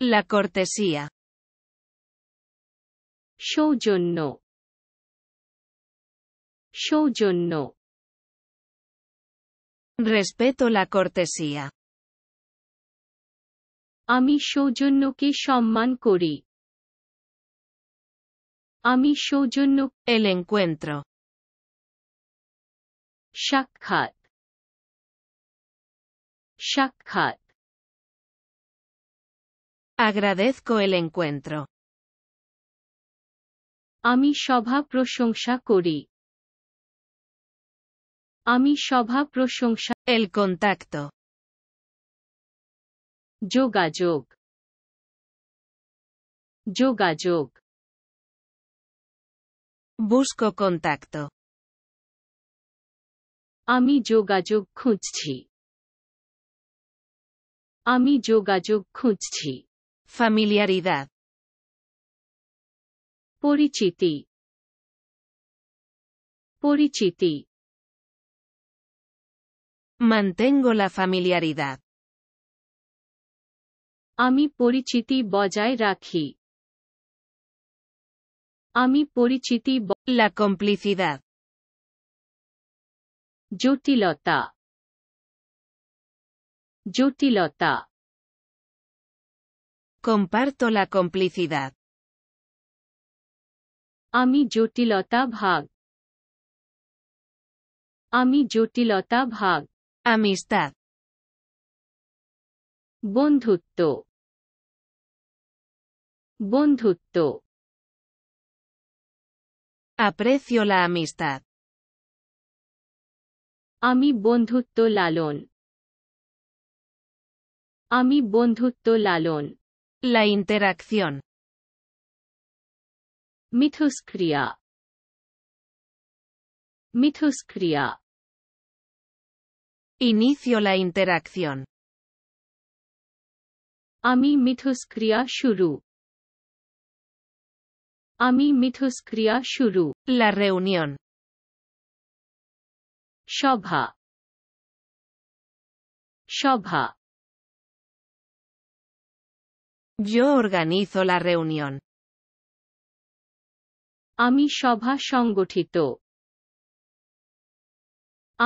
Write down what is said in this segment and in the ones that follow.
La cortesía. Shoujunno. no Respeto la cortesía. Ami shoujunno ke shomman kori. Ami el encuentro. Shakhat. Shakhat. Agradezco el encuentro. Ami Shobha proshung shakuri. Ami Shobha shakuri. El contacto. Yoga Yog. Yoga Yog. Busco contacto. Ami Yoga Yog Kuchchi. Ami Yoga Yog Familiaridad. Porichiti. Porichiti. Mantengo la familiaridad. Ami porichiti bojai rakhi. Ami porichiti bo La complicidad. Yutilota Yutilota comparto la complicidad. Ami jotilota bhag. Ami jotilota bhag. Amistad. Bondhutto. Bondhutto. Aprecio la amistad. Ami bondhutto lalon. Ami bondhutto lalon. La interacción. Mituskria. Mituskria. Inicio la interacción. Ami mituskria shuru. Ami mituskria shuru. La reunión. Shobha. Shobha. Yo organizo la reunión. আমি সভা সংগঠিত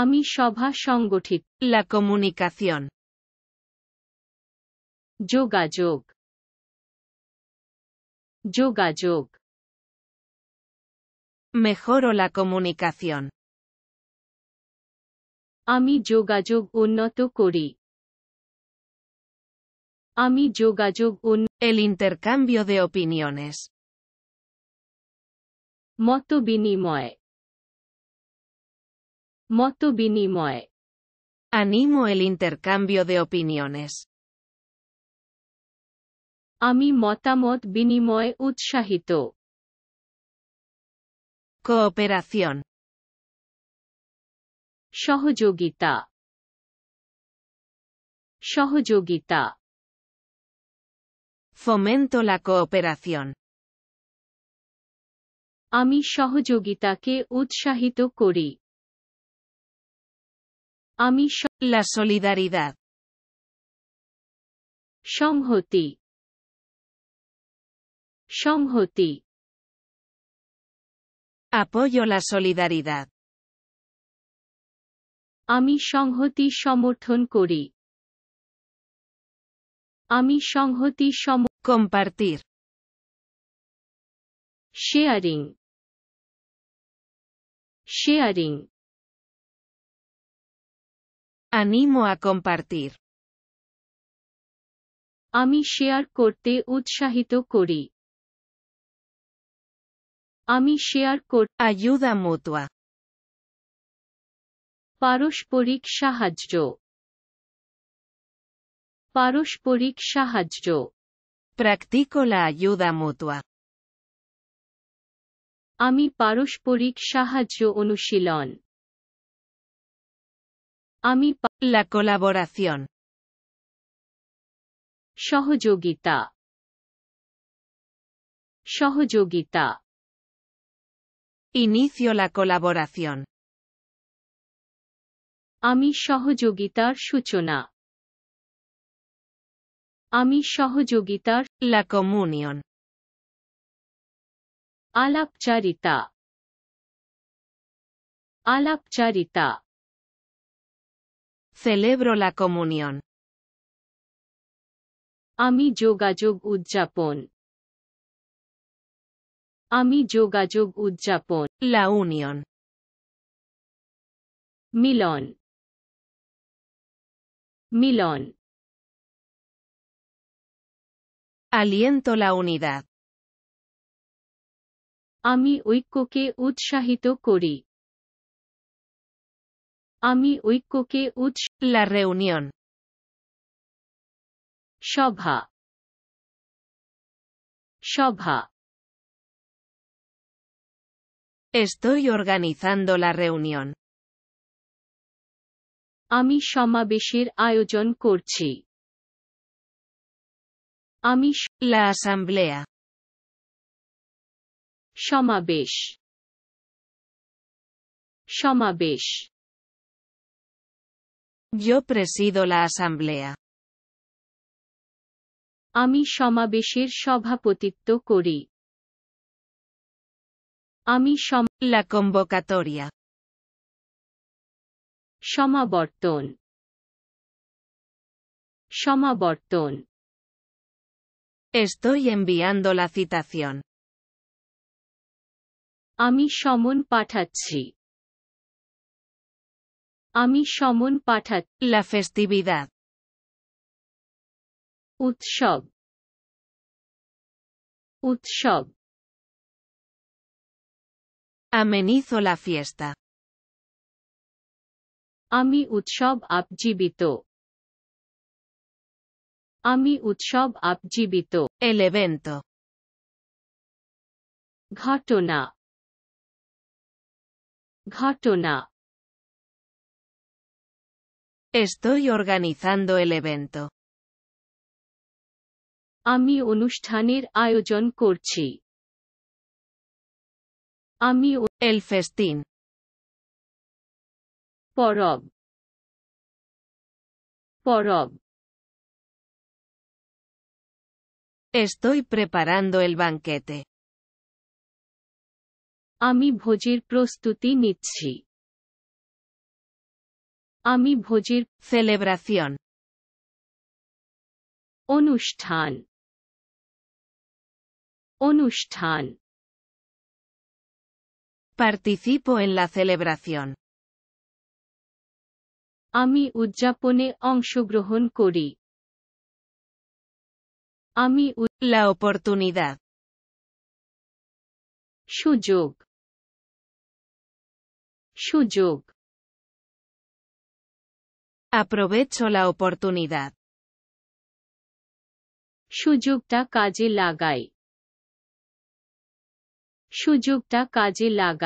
আমি সভা সংগঠিত La comunicación. যোগাযোগ যোগাযোগ Mejoro la comunicación. আমি যোগাযোগ উন্নত করি Ami yuga El intercambio de opiniones. Motu binimoe. Motu binimoe. Animo el intercambio de opiniones. Ami motamot binimoe utshahito. Cooperación. Shohujugita. Shohujugita. Fomento la cooperación. Ami shahu ke utshahito kori. Ami la solidaridad. Shonghuti Shonghuti Apoyo la solidaridad. Ami shonghoti shomothon kori. আমি সংহতি সম কম্পার্তির sharing sharing আনিমো আ কম্পার্তির আমি শেয়ার করতে উৎসাহিত করি আমি শেয়ার কর আয়ুদা মতোয়া পারস্পরিক সাহায্য পারস্পরিক সাহায্য Practico la ayuda mutua. আমি পারস্পরিক সাহায্য অনুশীলন আমি la colaboración. সহযোগিতা সহযোগিতা Inicio la colaboración. আমি সহযোগিতার সূচনা আমি সহযোগিতার ল্যাকমোনিয়ন আলাপচারিতা আলাপচারিতা সেলেব্রো la আমি যোগাযোগ উদযাপন আমি যোগাযোগ উদযাপন লাউনিয়ন মিলন মিলন Aliento la unidad. Ami uikoke utshahito kori. Ami uikoke utsh. La reunión. Shobha. Shobha. Estoy organizando la reunión. Ami shama Bishir ayojon korchi. Amish, la asamblea. সমাবেশ সমাবেশ Yo presido la asamblea. আমি সমাবেশের সভাপতিত্ব করি আমি সম la convocatoria. সমাবর্তন সমাবর্তন Estoy enviando la citación. Ami Shomun Patatsi. Ami Shomun Patat. La festividad. Utshob. Utshob. Amenizo la fiesta. Ami Utshob Abjibito. আমি উৎসব আপজীবিত এলেভেন্ত ঘটনা ঘটনা Estoy organizando el evento. আমি অনুষ্ঠানের আয়োজন করছি আমি El festín. পরব পরব Estoy preparando el banquete. Ami bhojir prostuti nitshi. Ami bhojir celebración. Onushtan. Onushtan. Participo en la celebración. Ami udjapone ongshogrohon kori. আমি লা অপরতুনিদা সুযোগ সুযোগ আপ্রবেচ্ছ লা অপরতুনিদা সুযোগটা কাজে লাগাই সুযোগটা কাজে লাগাই